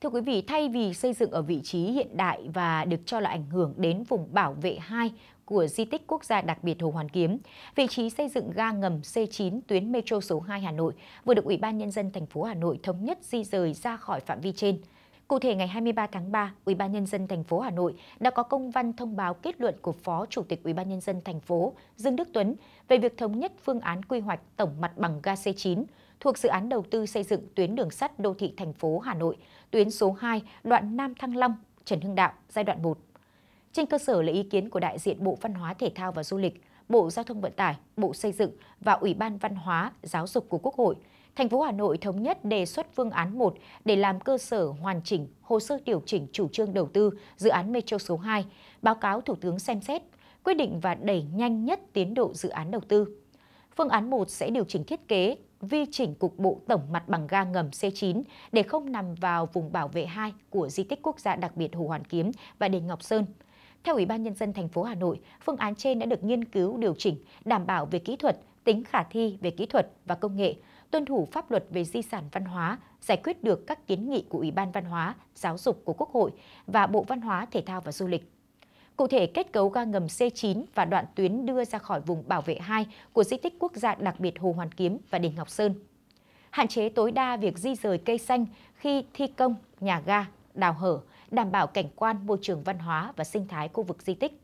Thưa quý vị, thay vì xây dựng ở vị trí hiện đại và được cho là ảnh hưởng đến vùng bảo vệ 2 của di tích quốc gia đặc biệt Hồ Hoàn Kiếm, vị trí xây dựng ga ngầm C9 tuyến metro số 2 Hà Nội vừa được Ủy ban nhân dân thành phố Hà Nội thống nhất di rời ra khỏi phạm vi trên. Cụ thể ngày 23 tháng 3, Ủy ban nhân dân thành phố Hà Nội đã có công văn thông báo kết luận của Phó Chủ tịch Ủy ban nhân dân thành phố Dương Đức Tuấn về việc thống nhất phương án quy hoạch tổng mặt bằng ga C9 thuộc dự án đầu tư xây dựng tuyến đường sắt đô thị thành phố Hà Nội, tuyến số 2, đoạn Nam Thăng Long, Trần Hưng Đạo, giai đoạn 1. Trên cơ sở lấy ý kiến của đại diện Bộ Văn hóa Thể thao và Du lịch, Bộ Giao thông Vận tải, Bộ Xây dựng và Ủy ban Văn hóa, Giáo dục của Quốc hội, thành phố Hà Nội thống nhất đề xuất phương án 1 để làm cơ sở hoàn chỉnh hồ sơ điều chỉnh chủ trương đầu tư dự án Metro số 2, báo cáo Thủ tướng xem xét, quyết định và đẩy nhanh nhất tiến độ dự án đầu tư. Phương án 1 sẽ điều chỉnh thiết kế, vi chỉnh cục bộ tổng mặt bằng ga ngầm C9 để không nằm vào vùng bảo vệ 2 của di tích quốc gia đặc biệt Hồ Hoàn Kiếm và Đền Ngọc Sơn. Theo Ủy ban Nhân dân thành phố Hà Nội, phương án trên đã được nghiên cứu điều chỉnh, đảm bảo về kỹ thuật, tính khả thi về kỹ thuật và công nghệ, tuân thủ pháp luật về di sản văn hóa, giải quyết được các kiến nghị của Ủy ban Văn hóa, Giáo dục của Quốc hội và Bộ Văn hóa, Thể thao và Du lịch. Cụ thể, kết cấu ga ngầm C9 và đoạn tuyến đưa ra khỏi vùng bảo vệ 2 của di tích quốc gia đặc biệt Hồ Hoàn Kiếm và Đền Ngọc Sơn. Hạn chế tối đa việc di rời cây xanh khi thi công nhà ga, đào hở, đảm bảo cảnh quan môi trường văn hóa và sinh thái khu vực di tích.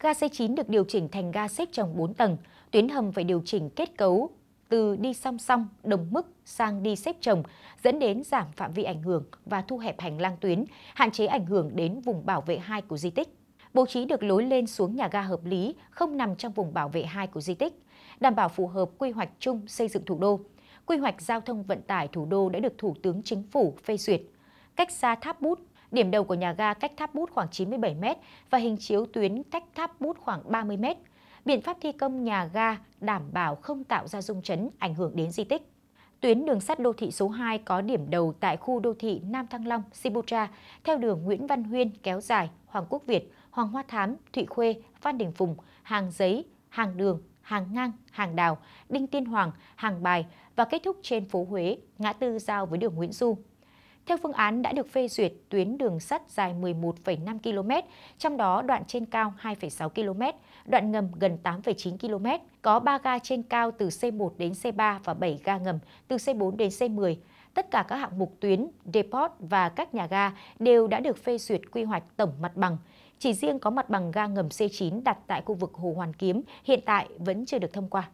Ga C9 được điều chỉnh thành ga xếp trồng 4 tầng, tuyến hầm phải điều chỉnh kết cấu từ đi song song đồng mức sang đi xếp chồng dẫn đến giảm phạm vi ảnh hưởng và thu hẹp hành lang tuyến, hạn chế ảnh hưởng đến vùng bảo vệ 2 của di tích bố trí được lối lên xuống nhà ga hợp lý, không nằm trong vùng bảo vệ 2 của di tích, đảm bảo phù hợp quy hoạch chung xây dựng thủ đô. Quy hoạch giao thông vận tải thủ đô đã được Thủ tướng Chính phủ phê duyệt. Cách xa tháp bút, điểm đầu của nhà ga cách tháp bút khoảng 97 m và hình chiếu tuyến cách tháp bút khoảng 30 m. Biện pháp thi công nhà ga đảm bảo không tạo ra rung chấn ảnh hưởng đến di tích tuyến đường sắt đô thị số 2 có điểm đầu tại khu đô thị Nam Thăng Long, Sibutra, theo đường Nguyễn Văn Huyên kéo dài, Hoàng Quốc Việt, Hoàng Hoa Thám, Thụy Khuê, Phan Đình Phùng, Hàng Giấy, Hàng Đường, Hàng Ngang, Hàng Đào, Đinh Tiên Hoàng, Hàng Bài và kết thúc trên phố Huế, ngã tư giao với đường Nguyễn Du, theo phương án đã được phê duyệt, tuyến đường sắt dài 11,5 km, trong đó đoạn trên cao 2,6 km, đoạn ngầm gần 8,9 km, có 3 ga trên cao từ C1 đến C3 và 7 ga ngầm từ C4 đến C10. Tất cả các hạng mục tuyến, depot và các nhà ga đều đã được phê duyệt quy hoạch tổng mặt bằng. Chỉ riêng có mặt bằng ga ngầm C9 đặt tại khu vực Hồ Hoàn Kiếm hiện tại vẫn chưa được thông qua.